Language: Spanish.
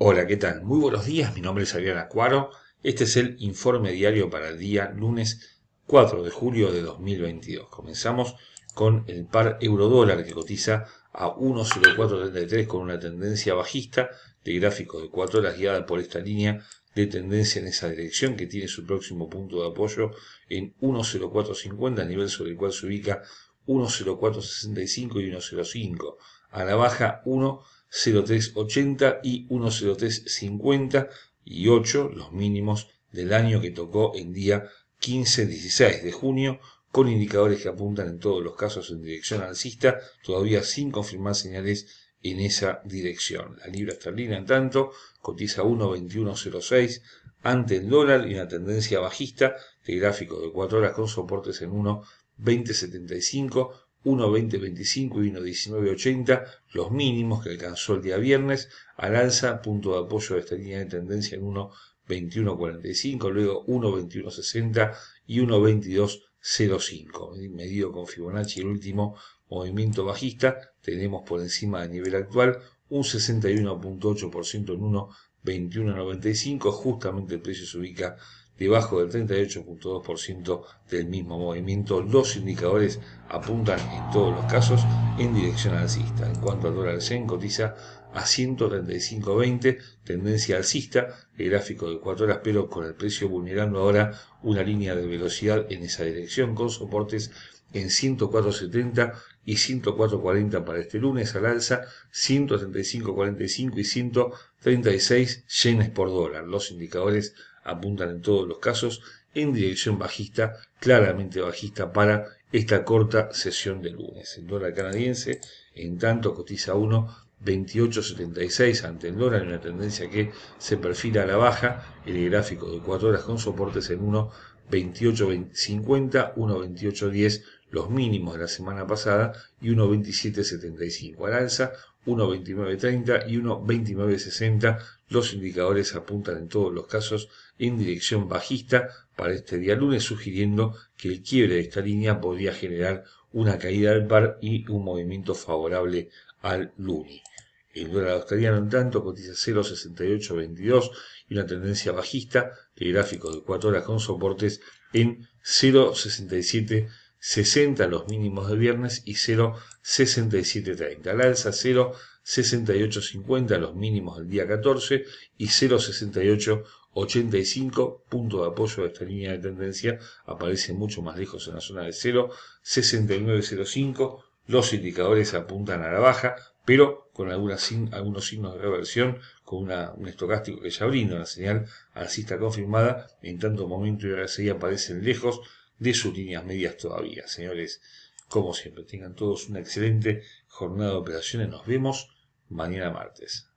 Hola, ¿qué tal? Muy buenos días, mi nombre es Adrián Acuaro. Este es el informe diario para el día lunes 4 de julio de 2022. Comenzamos con el par euro dólar que cotiza a 1.0433 con una tendencia bajista de gráfico de 4 horas guiada por esta línea de tendencia en esa dirección que tiene su próximo punto de apoyo en 1.0450, nivel sobre el cual se ubica 1.0465 y 1.05. A la baja 1 0380 y 10350 y 8 los mínimos del año que tocó en día 15-16 de junio, con indicadores que apuntan en todos los casos en dirección alcista, todavía sin confirmar señales en esa dirección. La libra esterlina, en tanto, cotiza 1.2106 ante el dólar y una tendencia bajista de gráfico de 4 horas con soportes en 1.2075 1.2025 y 1.1980, los mínimos que alcanzó el día viernes, al punto de apoyo de esta línea de tendencia en 1.2145, luego 1.2160 y 1.2205, medido con Fibonacci el último movimiento bajista, tenemos por encima del nivel actual un 61.8% en 1.2195, justamente el precio se ubica debajo del 38.2% del mismo movimiento, los indicadores apuntan en todos los casos en dirección alcista. En cuanto al dólar yen, cotiza a 135.20, tendencia alcista, el gráfico de 4 horas, pero con el precio vulnerando ahora una línea de velocidad en esa dirección, con soportes en 104.70 y 104.40 para este lunes al alza, 135.45 y 136 yenes por dólar. Los indicadores apuntan en todos los casos en dirección bajista, claramente bajista para esta corta sesión de lunes. El dólar canadiense, en tanto, cotiza 1,2876 ante el dólar, en una tendencia que se perfila a la baja, el gráfico de 4 horas con soportes en 1,2850, 1,2810, los mínimos de la semana pasada, y 1,2775 al alza, 1.29.30 y 1.29.60. Los indicadores apuntan en todos los casos en dirección bajista para este día lunes, sugiriendo que el quiebre de esta línea podría generar una caída del par y un movimiento favorable al luni. El dólar australiano, en tanto, cotiza 0,6822 y una tendencia bajista, el gráfico de 4 horas con soportes en 0,67 60 los mínimos de viernes y 0,6730. la alza 0,6850 los mínimos del día 14 y 0,6885 punto de apoyo de esta línea de tendencia aparece mucho más lejos en la zona de 0,6905. Los indicadores apuntan a la baja, pero con algunos signos de reversión, con un estocástico que ya brinda una señal alcista confirmada, en tanto momento y RSI aparecen lejos de sus líneas medias todavía. Señores, como siempre, tengan todos una excelente jornada de operaciones. Nos vemos mañana martes.